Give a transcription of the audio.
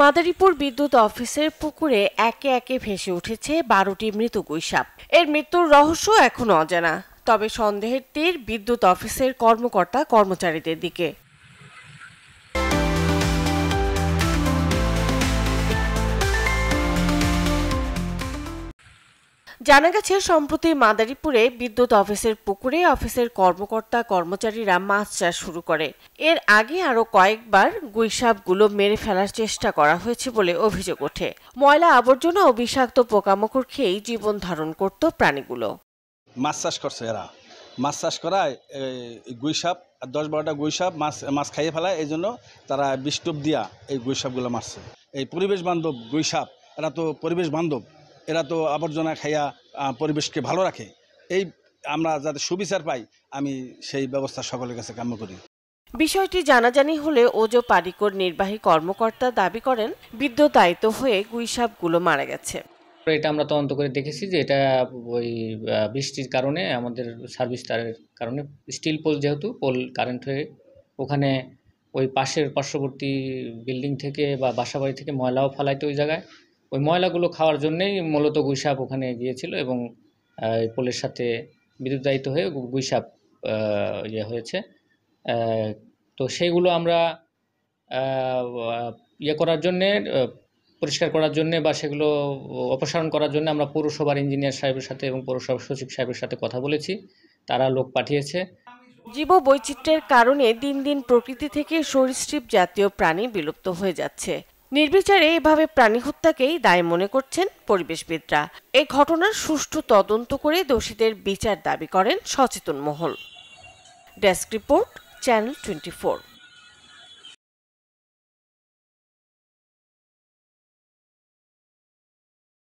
মাদারীপুর বিদ্যুৎ অফিসের পুকুরে একে একে ভেসে উঠেছে বারোটি মৃত গুইসাপ এর মৃত্যুর রহস্য এখনো অজানা তবে সন্দেহের তীর বিদ্যুৎ অফিসের কর্মকর্তা কর্মচারীদের দিকে জানা গেছে সম্প্রতি মাদারীপুরে বিদ্যুৎ অফিসের পুকুরে অফিসের কর্মকর্তা কর্মচারীরা মাছ চাষ শুরু করে এর আগে আরও কয়েকবার গুইসাপগুলো মেরে ফেলার চেষ্টা করা হয়েছে বলে অভিযোগ ওঠে ময়লা আবর্জনা ও বিষাক্ত পোকামাকড় খেয়েই জীবন ধারণ করত প্রাণীগুলো মাছ চাষ করছে এরা মাছ চাষ করায় গুইসাপ দশ বারোটা গুইসাপ মাছ মাছ খাইয়ে ফেলায় এই জন্য তারা বিষ্টুপ দিয়া এই গুইসাপগুলো মারছে এই পরিবেশ বান্ধব গুইসাপ এরা তো পরিবেশ বান্ধব এরা তো আবর্জনা খাইয়া পরিবেশকে ভালো রাখে এই আমরা যাতে সুবিচার পাই আমি সেই ব্যবস্থা সকলের কাছে কাম্য করি বিষয়টি জানাজানি হলে ওজো পারিকর নির্বাহী কর্মকর্তা দাবি করেন বিদ্যুতায়িত হয়ে গুইসাপগুলো মারা গেছে এটা আমরা তদন্ত করে দেখেছি যে এটা ওই বৃষ্টির কারণে আমাদের সার্ভিস তারের কারণে স্টিল পোল যেহেতু পোল কারেন্ট হয়ে ওখানে ওই পাশের পার্শ্ববর্তী বিল্ডিং থেকে বা বাসাবাড়ি থেকে ময়লাও ফালাইতে ওই জায়গায় ওই ময়লাগুলো খাওয়ার জন্যেই মূলত গুইসাপ ওখানে গিয়েছিল এবং পোলের সাথে বিদ্যুৎদায়িত হয়ে গুইসাপ ইয়ে হয়েছে তো সেগুলো আমরা ইয়ে করার জন্যে পরিষ্কার করার জন্যে বা সেগুলো অপসারণ করার জন্য আমরা পৌরসভার ইঞ্জিনিয়ার সাহেবের সাথে এবং পৌরসভার সচিব সাহেবের সাথে কথা বলেছি তারা লোক পাঠিয়েছে জীব বৈচিত্র্যের কারণে দিন দিন প্রকৃতি থেকে সরীসৃপ জাতীয় প্রাণী বিলুপ্ত হয়ে যাচ্ছে নির্বিচারে এভাবে প্রাণী হত্যাকেই দায় মনে করছেন পরিবেশবিদরা এ ঘটনার সুষ্ঠু তদন্ত করে দোষীদের বিচার দাবি করেন সচেতন মহল ডেস্ক রিপোর্ট চ্যানেল টোয়েন্টি